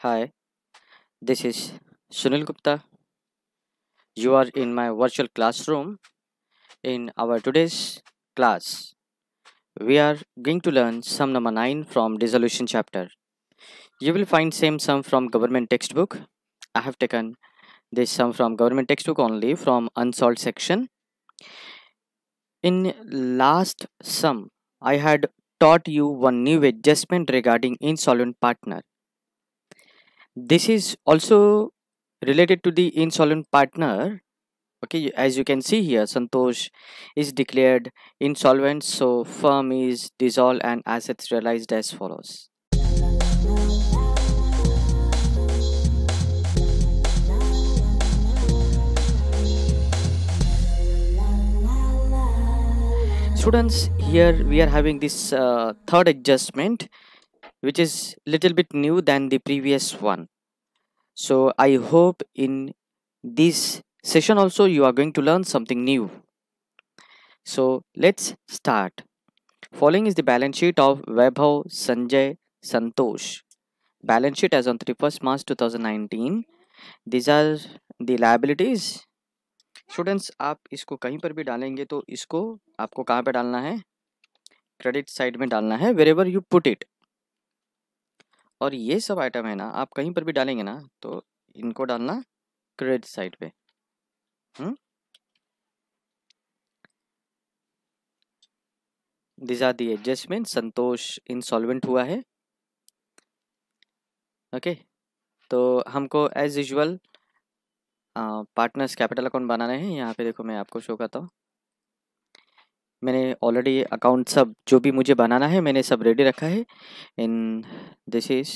Hi, this is Sunil Gupta. You are in my virtual classroom. In our today's class, we are going to learn sum number 9 from dissolution chapter. You will find same sum from government textbook. I have taken this sum from government textbook only from unsolved section. In last sum, I had taught you one new adjustment regarding insolvent partner this is also related to the insolvent partner okay as you can see here santosh is declared insolvent so firm is dissolved and assets realized as follows students here we are having this uh, third adjustment which is little bit new than the previous one so i hope in this session also you are going to learn something new so let's start following is the balance sheet of vaibhav sanjay santosh balance sheet as on 31st march 2019 these are the liabilities students आप इसको कहीं पर भी डालेंगे तो इसको आपको कहाँ पे डालना है क्रेडिट साइड में डालना है wherever you put it और ये सब आइटम है ना आप कहीं पर भी डालेंगे ना तो इनको डालना क्रेडिट साइड पे दिजा दी एडजस्टमेंट संतोष इंसॉल्वेंट हुआ है ओके तो हमको as usual partners capital account बनाना है यहाँ पे देखो मैं आपको शो करता हूँ मैंने ऑलरेडी अकाउंट सब जो भी मुझे बनाना है मैंने सब रेडी रखा है in this is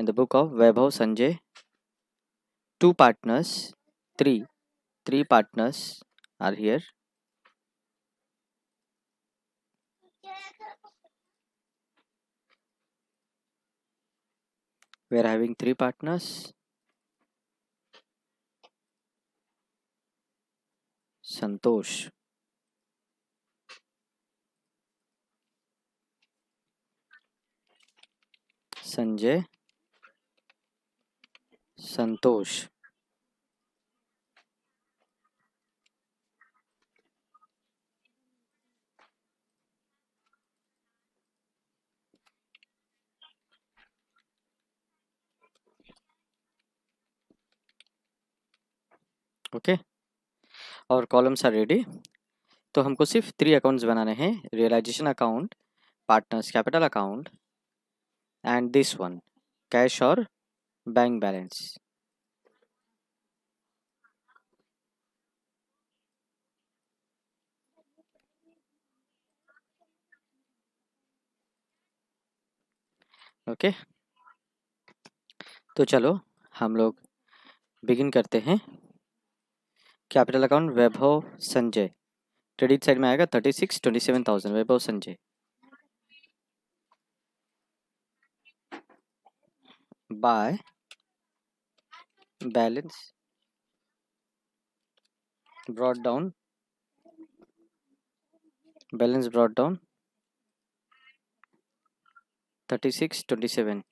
in the book of Vaibhav Sanjay two partners three three partners are here we are having three partners Santosh Sanjay Santosh okay okay. और कॉलम्स आर रेडी तो हमको सिर्फ थ्री अकाउंट्स बनाने हैं realisation account partners capital account and this one cash or bank balance okay okay. तो चलो हम लोग बिगिन करते हैं capital account Vaibhav Sanjay credit side में आएगा thirty six twenty seven thousand Vaibhav Sanjay by balance brought down balance brought down 36 36000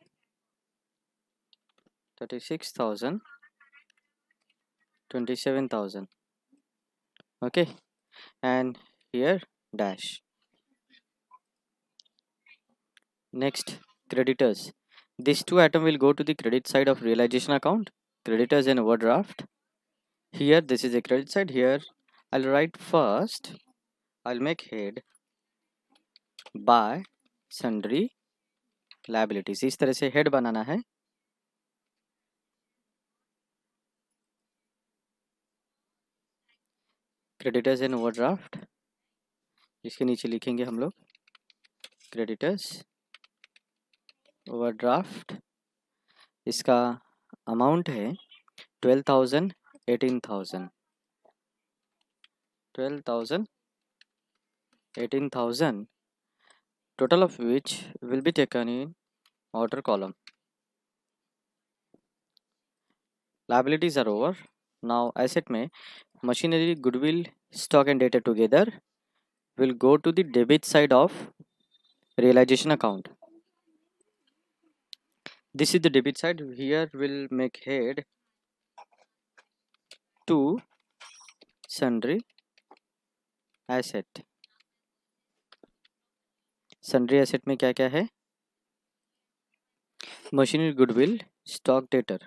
27000 okay and here dash next creditors These two items will go to the credit side of realization account, creditors and overdraft. Here, this is a credit side. Here, I'll write first, I'll make head by sundry liabilities इस तरह से head बनाना है creditors and overdraft इसके नीचे लिखेंगे हम लोग creditors overdraft इसका अमाउंट है twelve thousand eighteen thousand twelve thousand eighteen thousand total of which will be taken in order column liabilities are over now asset में machinery goodwill stock and debtor together will go to the debit side of realisation account this is the debit side here we'll make head to sundry asset sundry asset mein kya kya hai machinery goodwill stock debtor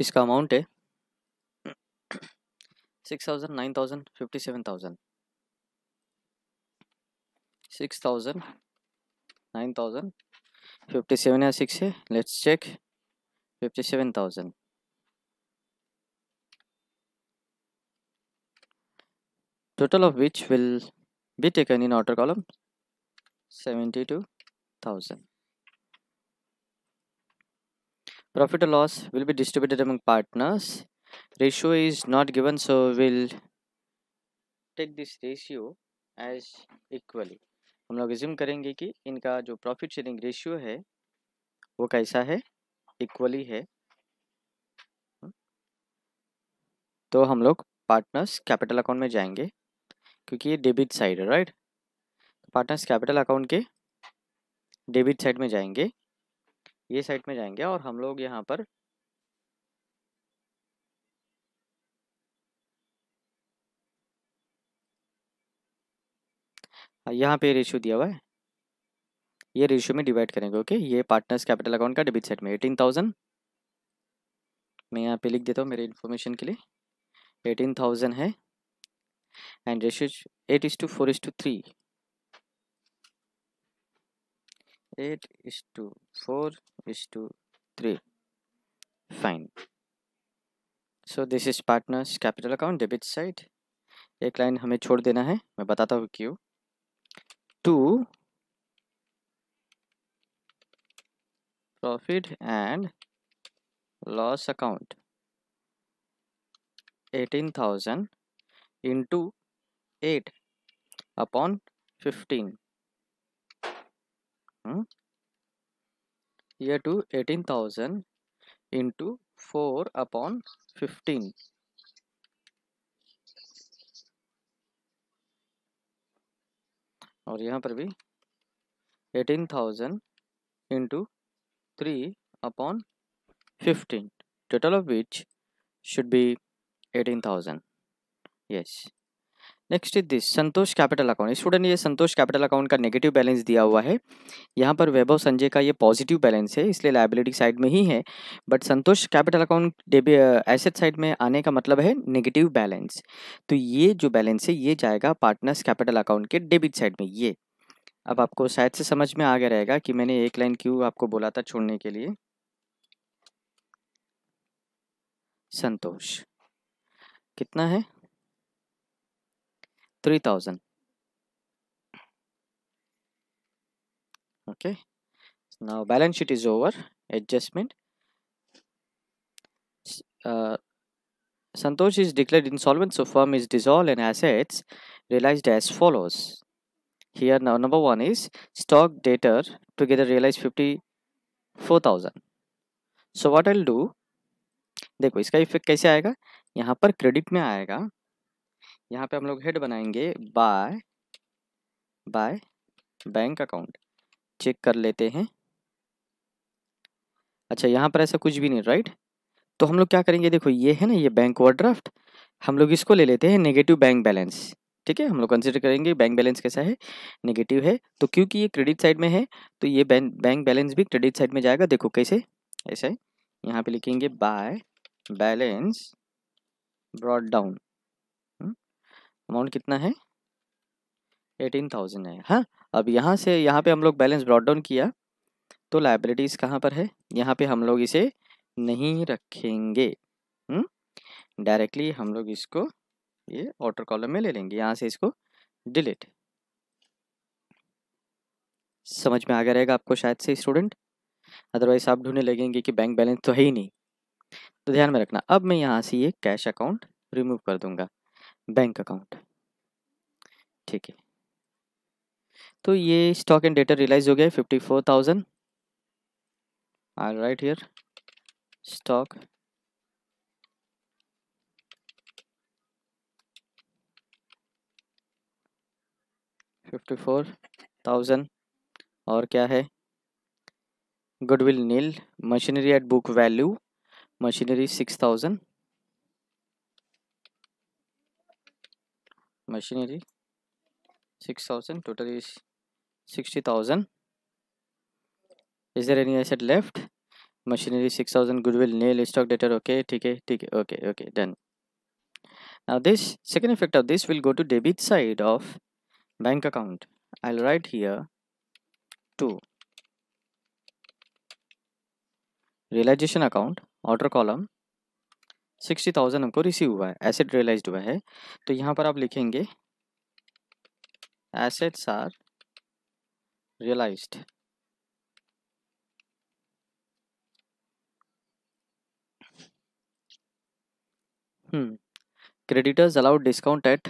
इसका amount है 6000 9000 57000 6000 9000 57 या 6 let eh? Let's check. 57000 total of which will be taken in outer column 72000 profit or loss will be distributed among partners ratio is not given so we'll take this ratio as equally हम लोग assume करेंगे कि इनका जो profit sharing ratio है वो कैसा है equally है तो हम लोग पार्टनर्स कैपिटल अकाउंट में जाएंगे क्योंकि ये डेबिट साइड है राइट पार्टनर्स कैपिटल अकाउंट के डेबिट साइड में जाएंगे ये साइड में जाएंगे और हम लोग यहाँ पर हाँ, यहाँ पे रेशियो दिया हुआ है ये रेशियो में डिवाइड करेंगे ओके ये पार्टनर्स कैपिटल अकाउंट का डेबिट साइड में एटीन थाउजेंड मैं यहाँ पे लिख देता हूँ मेरे इन्फॉर्मेशन के लिए एटीन थाउजेंड है and ratio eight is to four is to three eight is to four is to three fine so this is partners capital account debit side एक लाइन हमें छोड़ देना है मैं बताता हूँ क्यों to profit and loss account 18000 into 8 upon 15 hmm? here to 18000 into 4 upon 15 और यहाँ पर भी eighteen thousand into three upon fifteen total of which be eighteen thousand yes next is this Santosh capital account student ये Santosh capital account का negative balance दिया हुआ है यहाँ पर वैभव संजय का ये पॉजिटिव बैलेंस है इसलिए लाइबिलिटी साइड में ही है but Santosh capital account debit asset side में आने का मतलब है नेगेटिव बैलेंस तो ये जो बैलेंस है ये जाएगा पार्टनर्स कैपिटल अकाउंट के डेबिट साइड में ये अब आपको शायद से समझ में आ गया रहेगा कि मैंने एक लाइन क्यों आपको बोला था छोड़ने के लिए संतोष कितना है 3000 okay so now balance sheet is over adjustment uh, Santosh is declared insolvent so firm is dissolved and assets realized as follows here now number one is stock data together realized 54000 so what I'll do देखो इसका effect कैसे आएगा यहाँ पर credit में आएगा यहाँ पे हम लोग हेड बनाएंगे by by bank account check कर लेते हैं अच्छा यहाँ पर ऐसा कुछ भी नहीं राइट तो हम लोग क्या करेंगे देखो ये है ना ये बैंक ओवरड्राफ्ट हम लोग इसको ले लेते हैं नेगेटिव बैंक बैलेंस ठीक है हम लोग कंसिडर करेंगे बैंक बैलेंस कैसा है नेगेटिव है तो क्योंकि ये क्रेडिट साइड में है तो ये बैंक बैलेंस भी क्रेडिट साइड में जाएगा देखो कैसे ऐसा है यहाँ पे लिखेंगे by balance brought down amount कितना है एटीन थाउजेंड है हाँ अब यहाँ से यहाँ पे हम लोग बैलेंस ब्रॉड डाउन किया तो लाइबिलिटीज़ कहाँ पर है यहाँ पे हम लोग इसे नहीं रखेंगे हम्म। डायरेक्टली हम लोग इसको ये ऑर्डर कॉलम में ले लेंगे यहाँ से इसको डिलीट समझ में आ गया रहेगा आपको शायद से स्टूडेंट अदरवाइज आप ढूंढने लगेंगे कि बैंक बैलेंस तो है ही नहीं तो ध्यान में रखना अब मैं यहाँ से ये कैश अकाउंट रिमूव कर दूंगा बैंक अकाउंट ठीक है तो ये स्टॉक एंड डेटा रियलाइज हो गया fifty four thousand are right here stock fifty four thousand और क्या है goodwill nil machinery at book value machinery six thousand machinery 6000 total is 60000 is there any asset left machinery 6000 goodwill nil stock debtor okay okay okay okay okay done now this second effect of this will go to debit side of bank account i'll write here 2 realization account order column sixty thousand हमको receive हुआ है asset realise हुआ है तो यहाँ पर आप लिखेंगे assets are realise hmm creditors allowed discount at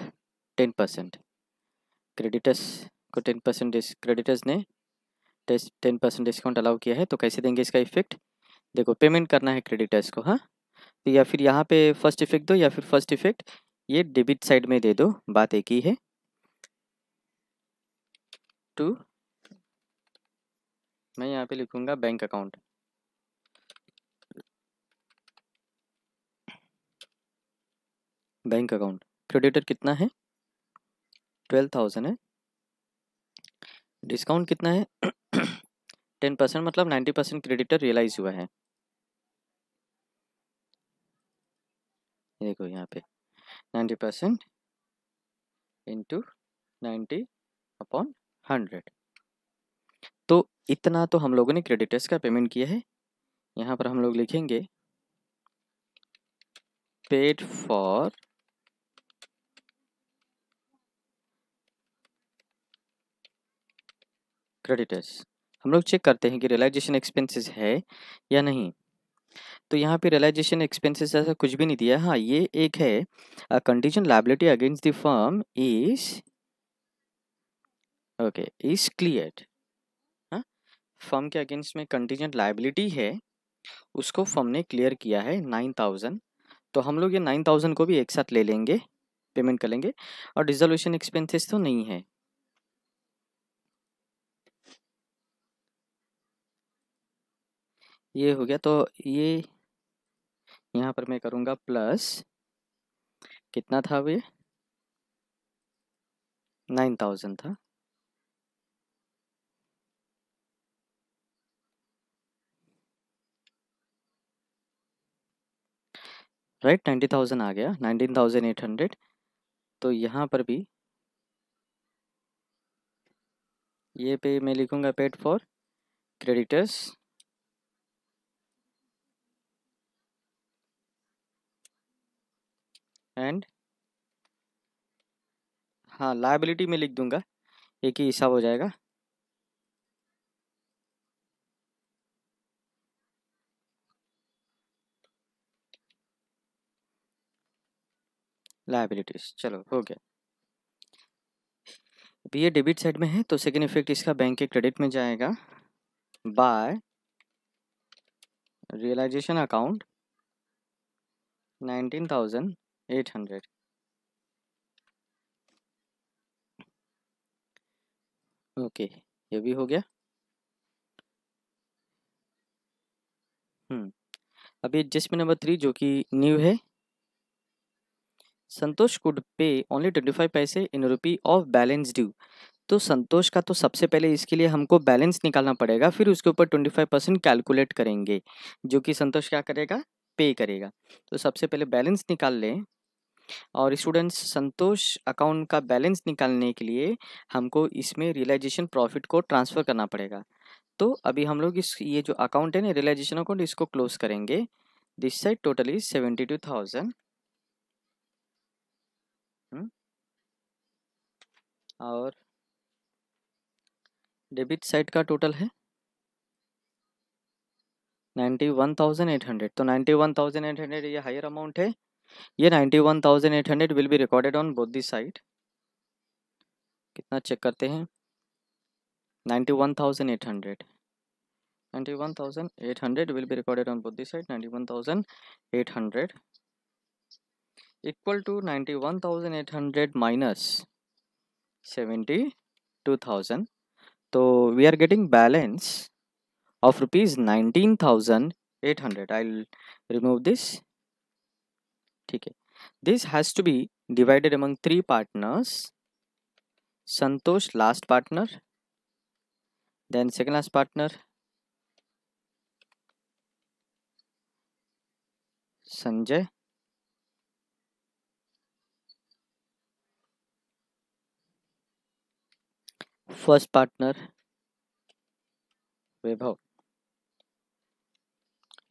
ten percent creditors को टेन परसेंट क्रेडिटर्स ने टेन परसेंट डिस्काउंट अलाउ किया है तो कैसे देंगे इसका इफेक्ट देखो पेमेंट करना है क्रेडिटर्स को हाँ तो या फिर यहाँ पे फर्स्ट इफेक्ट दो या फिर फर्स्ट इफेक्ट ये डेबिट साइड में दे दो बात एक ही है टू मैं यहाँ पे लिखूंगा bank account bank account creditor कितना है ट्वेल्व थाउजेंड है डिस्काउंट कितना है टेन परसेंट मतलब नाइन्टी परसेंट क्रेडिटर रियलाइज हुआ है ये देखो यहाँ पे ninety percent into ninety upon hundred तो इतना तो हम लोगों ने क्रेडिटर्स का पेमेंट किया है यहाँ पर हम लोग लिखेंगे पेड फॉर क्रेडिटर्स हम लोग चेक करते हैं कि रियलाइजेशन एक्सपेंसेस है या नहीं तो यहाँ पे रियलाइजेशन एक्सपेंसेस ऐसा कुछ भी नहीं दिया हाँ ये एक है condition liability against the firm is okay is clear firm के अगेंस्ट में कंटीजेंट लाइबिलिटी है उसको फर्म ने क्लियर किया है नाइन थाउजेंड तो हम लोग ये नाइन थाउजेंड को भी एक साथ ले लेंगे पेमेंट कर लेंगे और डिजोल्यूशन एक्सपेंसेस तो नहीं है ये हो गया तो ये यहाँ पर मैं करूँगा प्लस कितना था अभी नाइन थाउजेंड था राइट नाइन्टी थाउजेंड आ गया नाइनटीन थाउजेंड एट हंड्रेड तो यहाँ पर भी ये पे मैं लिखूँगा पेड फॉर क्रेडिटर्स एंड हाँ लाइबिलिटी में लिख दूंगा एक ही हिसाब हो जाएगा लाइबिलिटीज चलो हो गया अभी ये डेबिट साइड में है तो सेकेंड इफेक्ट इसका बैंक के क्रेडिट में जाएगा by realisation account nineteen thousand eight hundred okay ये भी हो गया हम्म अभी एडजस्टमेंट नंबर थ्री जो कि न्यू है Santosh could pay only twenty five paise in rupee of balance due तो संतोष का तो सबसे पहले इसके लिए हमको बैलेंस निकालना पड़ेगा फिर उसके ऊपर ट्वेंटी फाइव परसेंट कैलकुलेट करेंगे जो कि संतोष क्या करेगा पे करेगा तो सबसे पहले बैलेंस निकाल लें और स्टूडेंट्स संतोष अकाउंट का बैलेंस निकालने के लिए हमको इसमें रियलाइजेशन प्रॉफिट को ट्रांसफ़र करना पड़ेगा तो अभी हम लोग इस ये जो अकाउंट है ना रियलाइजेशन अकाउंट इसको क्लोज करेंगे this side total is seventy two thousand और डेबिट साइड का टोटल है ninety one thousand eight hundred तो ninety one thousand eight hundred ये हायर अमाउंट है ये ninety one thousand eight hundred will be recorded on both the साइड कितना check करते हैं ninety one thousand eight hundred ninety one thousand eight hundred will be recorded on both the side ninety one thousand eight hundred equal to 91,800 minus 72,000. So तो we are getting balance of rupees 19,800. I'll remove this. Okay. This has to be divided among three partners. Santosh last partner, then second last partner, Sanjay, first partner, Vibhav.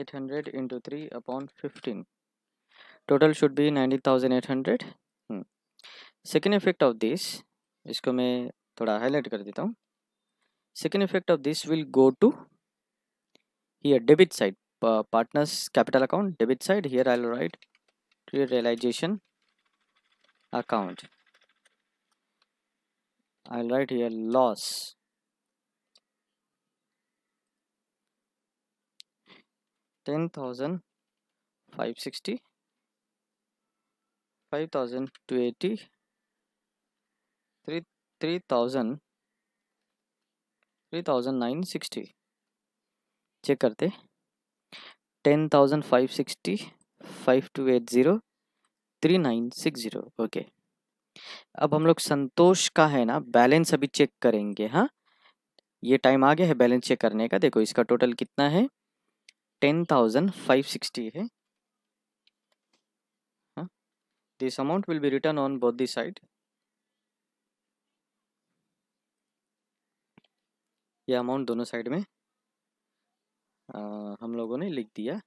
800 into 3 upon 15 total should be 19800 hmm. second effect of this इसको मैं थोड़ा highlight कर देता हूँ second effect of this will go to here debit side partners capital account debit side here I write to realization account I'll write here loss ten thousand five sixty five thousand two eighty three three thousand three thousand nine sixty check करते ten thousand five sixty five two eight zero three nine six zero okay अब हम लोग संतोष का है ना balance अभी check करेंगे हाँ ये टाइम आ गया है बैलेंस चेक करने का देखो इसका टोटल कितना है टेन थाउजेंड फाइव सिक्सटी है this amount will be return on both this side यह अमाउंट दोनों साइड में आ, हम लोगों ने लिख दिया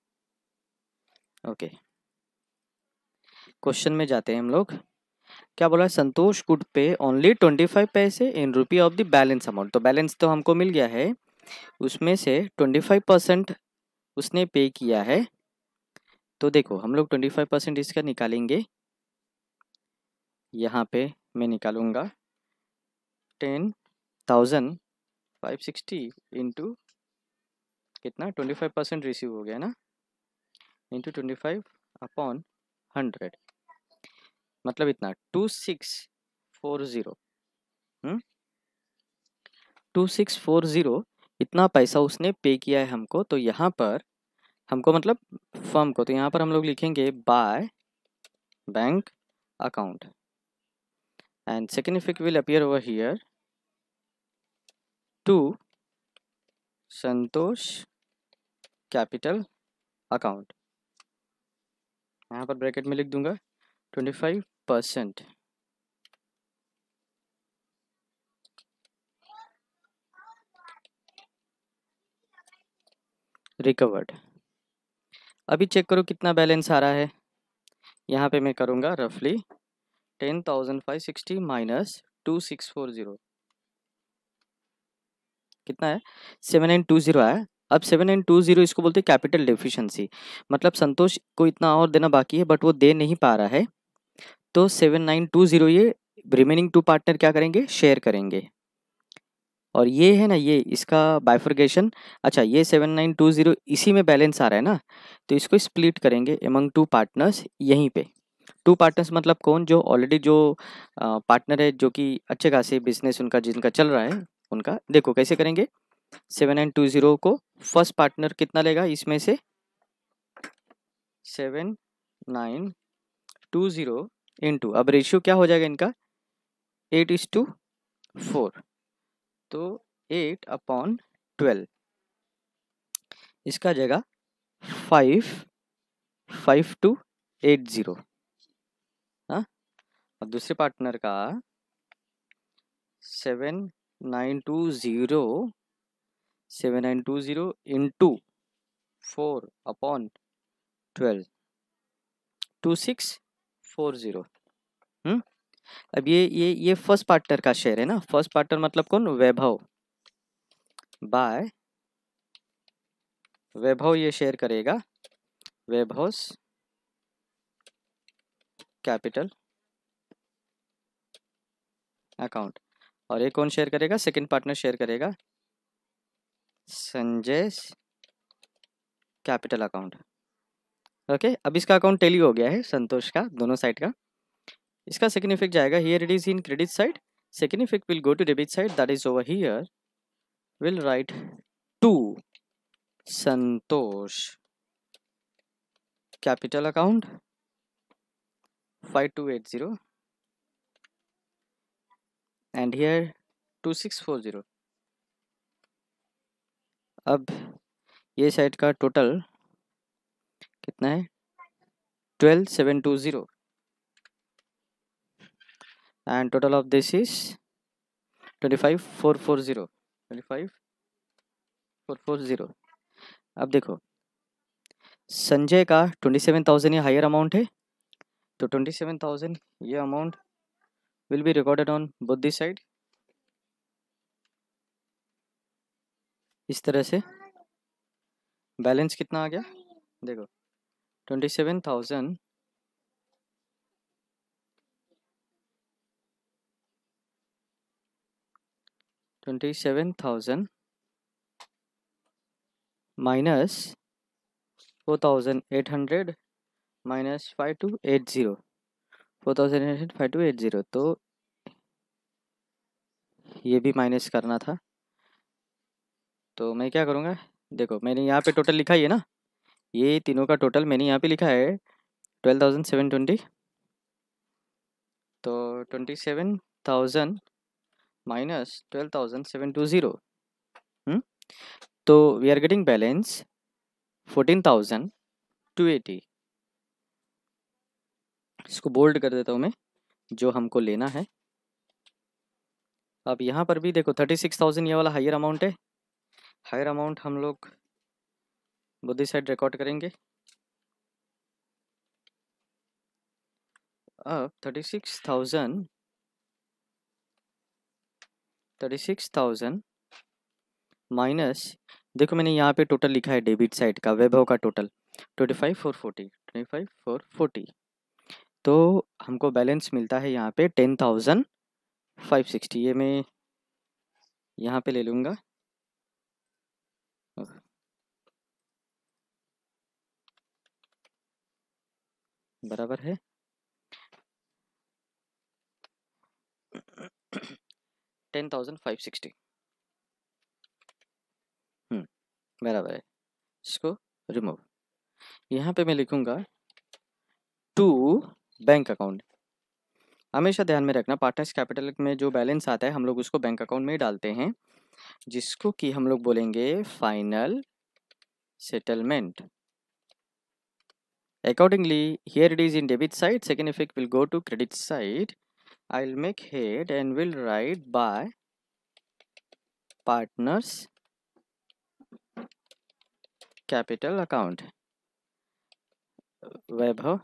ओके क्वेश्चन में जाते हैं हम लोग क्या बोला है Santosh could pay only twenty five paise in rupee of the balance amount तो बैलेंस तो हमको मिल गया है उसमें से ट्वेंटी फाइव परसेंट उसने पे किया है तो देखो हम लोग ट्वेंटी फाइव परसेंट इसका निकालेंगे यहाँ पे मैं निकालूँगा ten thousand five sixty into कितना ट्वेंटी फाइव परसेंट रिसीव हो गया ना into twenty five upon hundred मतलब इतना two six four zero two six four zero कितना पैसा उसने पे किया है हमको तो यहाँ पर हमको मतलब फर्म को तो यहाँ पर हम लोग लिखेंगे बाय bank account and second effect will appear over here to Santosh capital account यहाँ पर ब्रैकेट में लिख दूंगा ट्वेंटी फाइव परसेंट रिकवर्ड अभी चेक करो कितना बैलेंस आ रहा है यहाँ पे मैं करूँगा रफली ten thousand five sixty minus two six four zero कितना है सेवन एंड टू ज़ीरो आया अब सेवन एंड टू ज़ीरो इसको बोलते हैं कैपिटल डेफिशिएंसी मतलब संतोष को इतना और देना बाकी है बट वो दे नहीं पा रहा है तो सेवन नाइन टू ज़ीरो ये रिमेनिंग टू पार्टनर क्या करेंगे शेयर करेंगे और ये है ना ये इसका बाइफर्गेशन अच्छा ये सेवन नाइन टू ज़ीरो इसी में बैलेंस आ रहा है ना तो इसको स्प्लिट करेंगे एमंग टू पार्टनर्स यहीं पे टू पार्टनर्स मतलब कौन जो ऑलरेडी जो पार्टनर है जो कि अच्छे खासे बिजनेस उनका जिनका चल रहा है उनका देखो कैसे करेंगे सेवन नाइन टू ज़ीरो को फर्स्ट पार्टनर कितना लेगा इसमें से seven nine two zero to अब रेशियो क्या हो जाएगा इनका एट इज टू फोर तो एट अपॉन ट्वेल्व इसका जगह five five two eight zero और दूसरे पार्टनर का seven nine two zero seven nine two zero into four upon twelve two six four zero अब ये ये ये फर्स्ट पार्टनर का शेयर है ना फर्स्ट पार्टनर मतलब कौन वैभव बाय वैभव ये शेयर करेगा वैभव कैपिटल अकाउंट और ये कौन शेयर करेगा सेकंड पार्टनर शेयर करेगा संजय कैपिटल अकाउंट ओके अब इसका अकाउंट टेली हो गया है संतोष का दोनों साइड का इसका सेकेंड इफेक्ट जाएगा here it is in credit side second effect will go to debit side that is over here will write to Santosh capital account five two eight zero and here two six four zero अब ये side का total कितना है twelve seven two zero and total of this is 25440 25440 अब देखो संजय का 27000 ये higher amount है तो 27000 ये amount will be recorded on both this side इस तरह से बैलेंस कितना आ गया देखो twenty seven thousand 27000 minus 4800 minus 5280 4800 5280 तो ये भी माइनस करना था तो मैं क्या करूँगा देखो मैंने यहाँ पे टोटल लिखा ही है ना ये तीनों का टोटल मैंने यहाँ पे लिखा है ट्वेल्व थाउजेंड सेवन ट्वेंटी तो ट्वेंटी सेवन थाउजेंड हम्म। तो we are getting balance fourteen thousand two 14,280 इसको बोल्ड कर देता हूँ मैं जो हमको लेना है अब यहाँ पर भी देखो थर्टी सिक्स थाउजेंड ये वाला हायर अमाउंट है हायर अमाउंट हम लोग बुद्धि साइड रिकॉर्ड करेंगे अब thirty six thousand thirty six thousand minus देखो मैंने यहाँ पे टोटल लिखा है डेबिट साइड का वैभव का total twenty five four forty twenty five four forty तो हमको बैलेंस मिलता है यहाँ पे टेन थाउजेंड फाइव सिक्सटी ये मैं यहाँ पे ले लूँगा बराबर है टेन थाउजेंड फाइव सिक्सटी बराबर है इसको रिमूव यहाँ पे मैं लिखूंगा टू बैंक अकाउंट हमेशा ध्यान में रखना पार्टनर्स कैपिटल में जो बैलेंस आता है हम लोग उसको बैंक अकाउंट में ही डालते हैं जिसको कि हम लोग बोलेंगे final settlement accordingly here it is in debit side second effect will go to credit side I'll make head and will write by partners capital account Vaibhav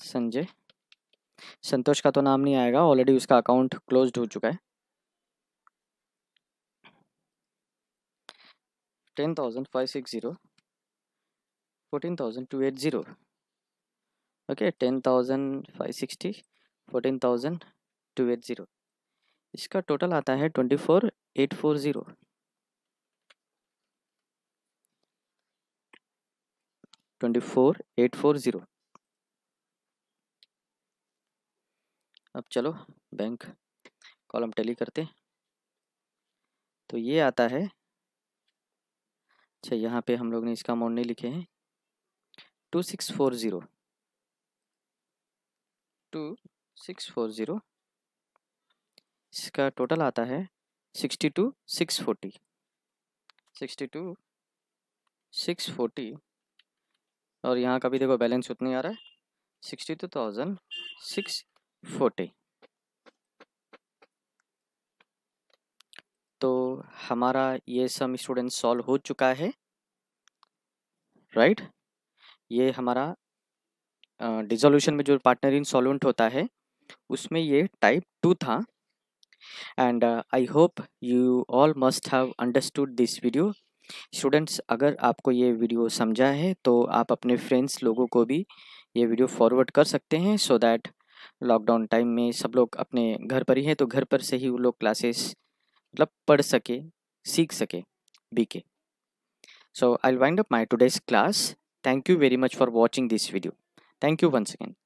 Sanjay Santosh का तो नाम नहीं आएगा ऑलरेडी उसका अकाउंट क्लोज हो चुका है ten thousand five six zero fourteen thousand two eight zero okay ten thousand five sixty fourteen thousand two eight zero इसका टोटल आता है twenty four eight four zero twenty four eight four zero अब चलो bank column tally करते तो ये आता है अच्छा यहाँ पे हम लोग ने इसका अमाउंट नहीं लिखे हैं two six four zero two six four zero इसका टोटल आता है sixty two six forty sixty two six forty और यहाँ का भी देखो बैलेंस उतनी आ रहा है sixty two thousand six forty तो हमारा ये सम स्टूडेंट सॉल्व हो चुका है राइट right? ये हमारा डिजोल्यूशन में जो पार्टनरिन सॉल्वेंट होता है उसमें ये टाइप टू था and I hope you all must have understood this video students अगर आपको ये वीडियो समझा है तो आप अपने फ्रेंड्स लोगों को भी ये वीडियो फॉरवर्ड कर सकते हैं सो दैट लॉकडाउन टाइम में सब लोग अपने घर पर ही हैं तो घर पर से ही वो लोग क्लासेस मतलब पढ़ सके सीख सके बी के so I wind up my today's class thank you very much for watching this video Thank you once again.